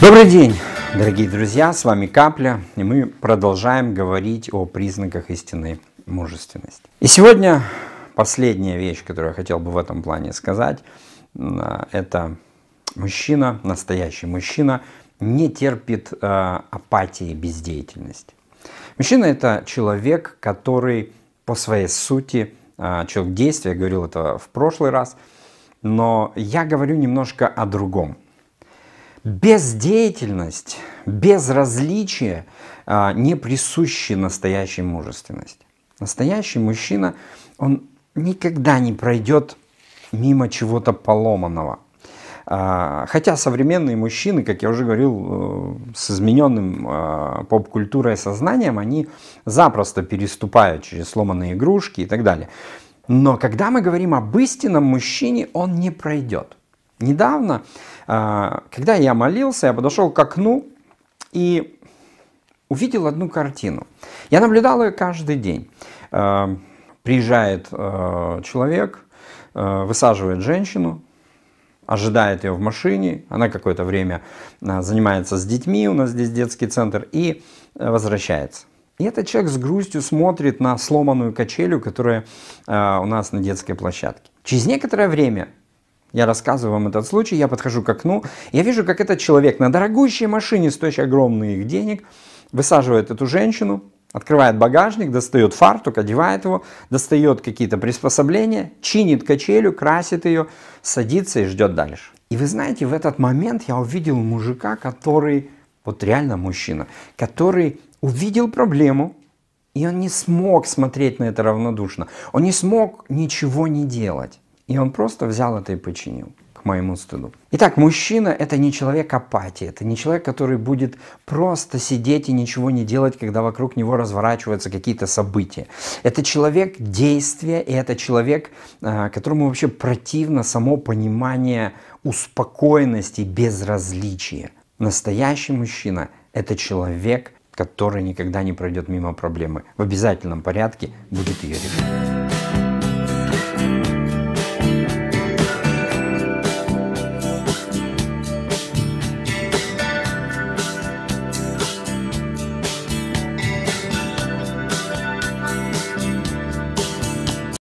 Добрый день, дорогие друзья, с вами Капля, и мы продолжаем говорить о признаках истинной мужественности. И сегодня последняя вещь, которую я хотел бы в этом плане сказать, это мужчина, настоящий мужчина, не терпит э, апатии, бездеятельности. Мужчина – это человек, который по своей сути э, человек действия, я говорил это в прошлый раз, но я говорю немножко о другом – Бездеятельность, безразличие а, не присущи настоящей мужественности. Настоящий мужчина, он никогда не пройдет мимо чего-то поломанного. А, хотя современные мужчины, как я уже говорил, э, с измененным а, поп-культурой и сознанием, они запросто переступают через сломанные игрушки и так далее. Но когда мы говорим об истинном мужчине, он не пройдет недавно, а, когда я молился, я подошел к окну и увидел одну картину. Я наблюдал ее каждый день. А, приезжает а, человек, высаживает женщину, ожидает ее в машине, она какое-то время занимается с детьми, у нас здесь детский центр, и возвращается. И этот человек с грустью смотрит на сломанную качелю, которая у нас на детской площадке. Через некоторое время я рассказываю вам этот случай, я подхожу к окну, я вижу, как этот человек на дорогущей машине, стоящей огромные их денег, высаживает эту женщину, открывает багажник, достает фартук, одевает его, достает какие-то приспособления, чинит качелю, красит ее, садится и ждет дальше. И вы знаете, в этот момент я увидел мужика, который, вот реально мужчина, который увидел проблему, и он не смог смотреть на это равнодушно. Он не смог ничего не делать. И он просто взял это и починил к моему стыду. Итак, мужчина – это не человек апатии, это не человек, который будет просто сидеть и ничего не делать, когда вокруг него разворачиваются какие-то события. Это человек действия, и это человек, э, которому вообще противно само понимание успокоенности, безразличия. Настоящий мужчина – это человек, который никогда не пройдет мимо проблемы. В обязательном порядке будет ее решать.